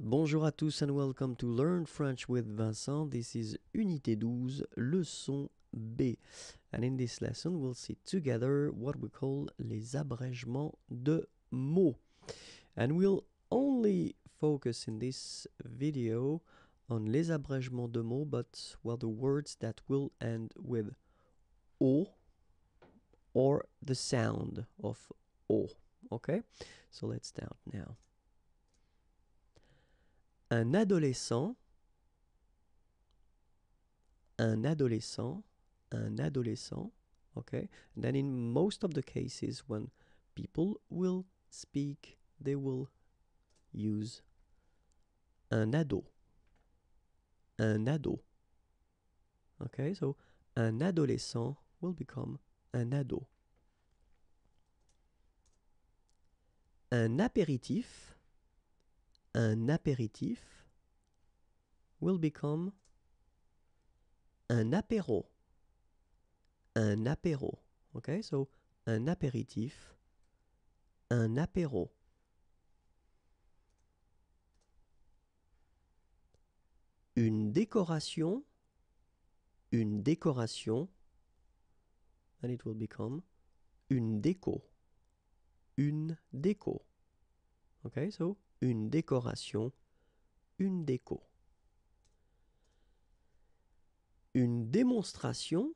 Bonjour à tous and welcome to Learn French with Vincent. This is Unité 12, leçon B. And in this lesson, we'll see together what we call les abrègements de mots. And we'll only focus in this video on les abrègements de mots, but well, the words that will end with O or the sound of O. Okay, so let's start now. Un adolescent, un adolescent, un adolescent, ok, Then in most of the cases when people will speak, they will use un ado, un ado. ok, so un adolescent will become un ado. Un apéritif, un apéritif will become un apéro. Un apéro. Okay, so un apéritif, un apéro. Une décoration, une décoration, and it will become une déco. Une déco. Okay, so une décoration, une déco. Une démonstration,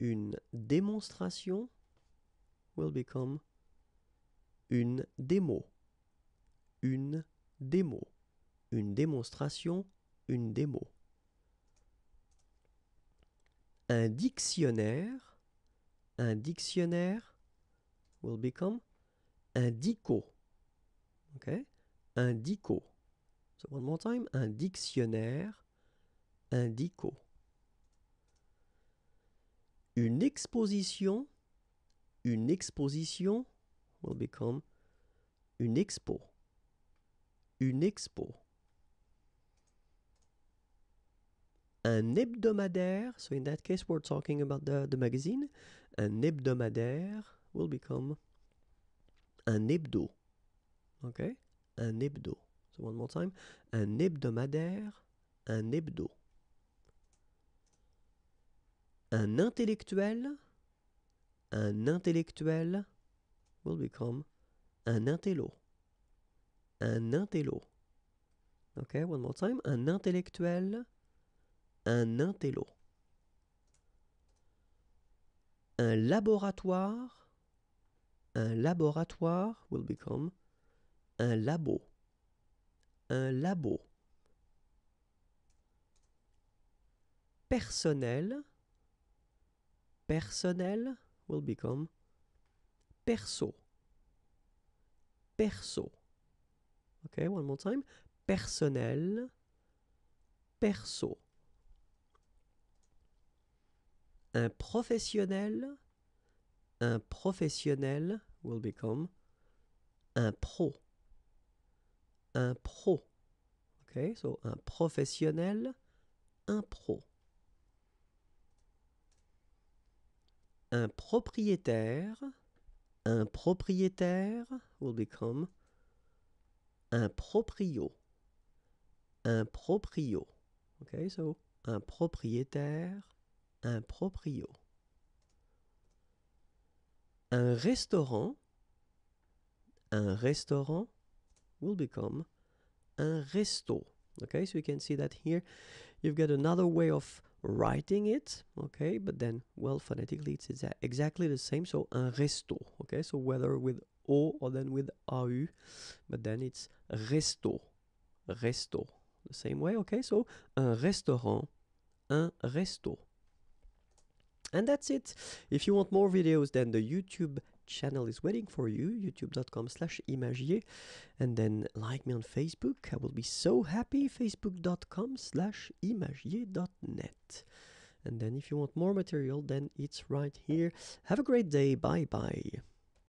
une démonstration will become une démo, une démo, une démonstration, une démo. Un dictionnaire, un dictionnaire will become un dico, Okay? Un So one more time. Un dictionnaire. Un dico. Une exposition. Une exposition will become une expo. Une expo. un hebdomadaire, so in that case we're talking about the, the, magazine, un hebdomadaire will become un hebdo. OK Un hebdo. So one more time. Un hebdomadaire, un hebdo. Un intellectuel, un intellectuel will become un intello. Un intello. OK, one more time. Un intellectuel, un intello. Un laboratoire, un laboratoire will become un labo. Un labo. Personnel. Personnel will become perso. Perso. Okay, one more time. Personnel. Perso. Un professionnel. Un professionnel will become un pro un pro. ok, so un professionnel, un pro. Un propriétaire, un propriétaire will become un proprio. Un proprio. ok, so un propriétaire, un proprio. Un restaurant, un restaurant, will become un resto. Okay, so you can see that here. You've got another way of writing it, okay, but then, well, phonetically it's exa exactly the same, so un resto, okay, so whether with O or then with AU, but then it's resto, resto, the same way, okay, so un restaurant, un resto. And that's it. If you want more videos than the YouTube channel is waiting for you, youtube.com slash imagier. And then like me on Facebook. I will be so happy, facebook.com slash imagier.net. And then if you want more material, then it's right here. Have a great day. Bye bye.